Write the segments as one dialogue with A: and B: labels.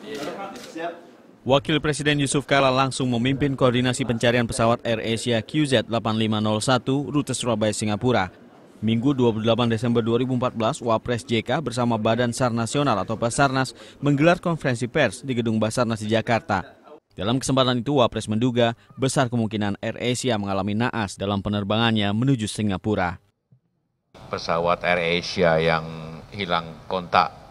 A: Iya, iya.
B: Wakil Presiden Yusuf Kala langsung memimpin koordinasi pencarian pesawat Air Asia QZ8501 rute Surabaya Singapura. Minggu 28 Desember 2014, Wapres JK bersama Badan SAR Nasional atau Basarnas menggelar konferensi pers di Gedung Basarnas di Jakarta. Dalam kesempatan itu, Wapres menduga besar kemungkinan Air Asia mengalami naas dalam penerbangannya menuju Singapura.
A: Pesawat Air Asia yang hilang kontak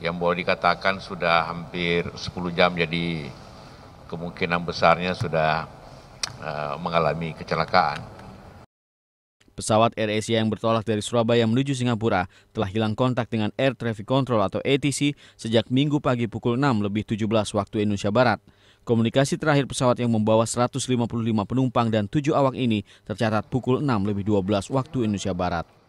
A: yang boleh dikatakan sudah hampir 10 jam jadi kemungkinan besarnya sudah eh, mengalami kecelakaan.
B: Pesawat Air Asia yang bertolak dari Surabaya menuju Singapura telah hilang kontak dengan Air Traffic Control atau ATC sejak minggu pagi pukul 6 lebih 17 waktu Indonesia Barat. Komunikasi terakhir pesawat yang membawa 155 penumpang dan 7 awak ini tercatat pukul 6 lebih 12 waktu Indonesia Barat.